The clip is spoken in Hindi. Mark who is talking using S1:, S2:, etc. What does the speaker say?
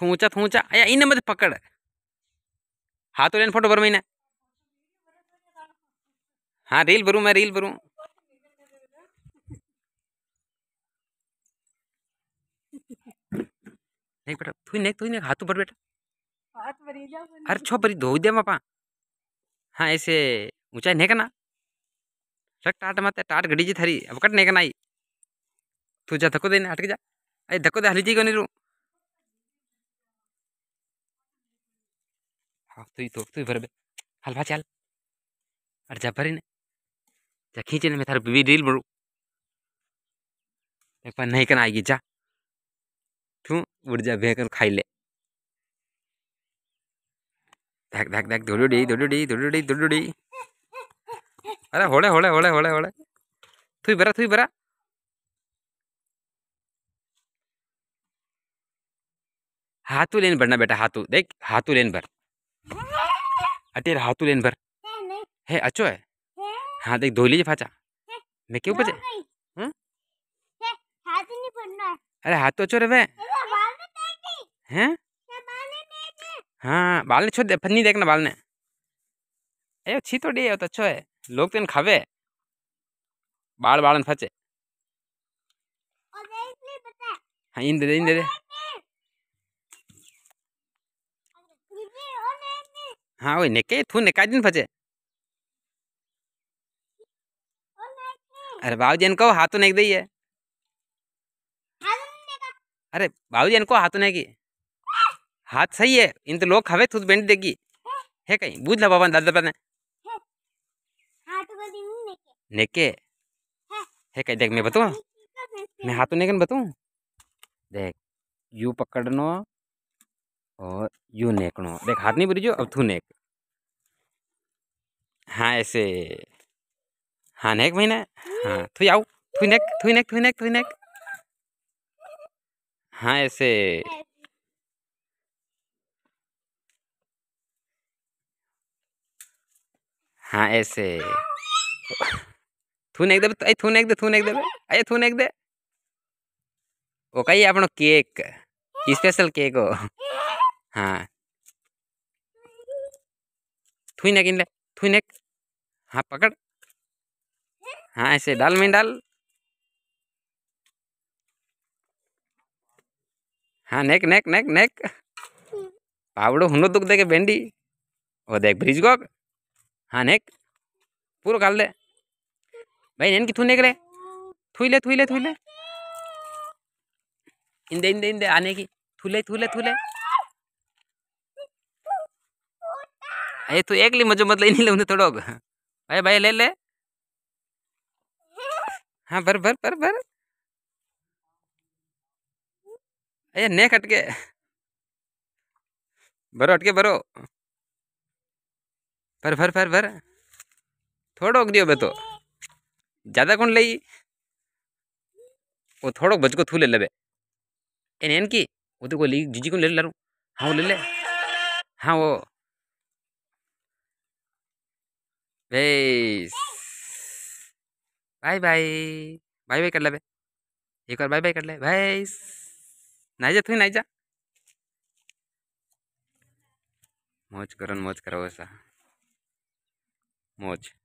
S1: थूचा थूचा अया इन मत पकड़ हाथों लेन फोटो भरू महीना हाँ रील भरू मैं रील भरू नहीं बेटा तू तू हाथ बेटा हाथ अरे छो धो दे हाँ ऐसे ऊंचाई नेक ना रख टाट मत टाट घड़ी जी अब कट आई तू जा धक्को देने अटक जा अरे धक्को दे हली जी नहीं रू ಹೋಗ್ತು ಇದು ಹೋಗ್ತು ಬರಬೇಕು ಅಲ್ವಾ ಚಾಲ್ ಅರೆ ಜಬ್ಬರಿನೇ जा खींचने में थारे बीवी रील बड़ू एक बार नहीं करना आएगी जा तू उड़ जा भेकर खाई ले धक धक धक धोड़ो डी धोड़ो डी अरे होड़े होड़े होड़े होड़े होड़े थुई बरा थुई बरा हाथू लेन भरना बेटा हाथू देख हाथू लेन भर अटे रहा तू लेन भर है अच्छो है हाँ देख धो लीजिए फाचा मैं क्यों बजे हम्म? अरे हाथ तो अच्छो रे वे है हाँ बाल ने छोड़ दे फन्नी देखना बाल ने अरे अच्छी तो डी है तो अच्छो है लोग तेन तो खावे बाल बाल फचे हाँ इन दे दे इन दे दे हाँ वही नेके थू नेका दिन फजे अरे बाबू जी इनको हाथों नेक दी है अरे बाबू जी इनको हाथों नेकी हाथ सही है इन तो लोग खावे थू बेंट देगी है कहीं बुझ ला बाबा दादा पता नेके है कहीं देख मैं बताऊँ मैं हाथों नेकन बताऊँ देख यू पकड़नो और यू नेक नो देख हाथ नहीं बुरीजो अब थू नेक हाँ ऐसे हाँ नेक भाई ना हाँ थू आओ थू नेक थू नेक थू नेक थू नेक हाँ ऐसे हाँ ऐसे थू नेक दे देबे थू तो, नेक दे थू नेक दे अरे थू नेक दे ओका ये अपनो केक स्पेशल केक हो हाँ ले थुई थुइनक हाँ पकड़ हाँ ऐसे डाल में डाल हाँ नेक नेक नेक नेक पावड़ो हूं दुख देखे भेंडी वो देख ब्रिज गोग हाँ नेक पूरा काल दे भाई इनकी की थू नेक रे ले थुइले ले इंदे इंदे इंदे आने की थुले थुले थुले ये तू एक मजो मतलब इन लोग थोड़ा भाई भाई ले ले हाँ भर भर भर भर अरे नेक हटके भरो हटके भरो भर भर भर भर थोड़ो दियो बे तो ज्यादा कौन ले वो थोड़ो बचको थू ले ले इनकी वो तो कोई जीजी को ले ले लू हाँ वो ले ले हाँ वो base bye bye bye bye कर ले एक बार बाय बाय कर ले भाई नहीं जा तू नहीं जा मौज करो मौज करो ऐसा मौज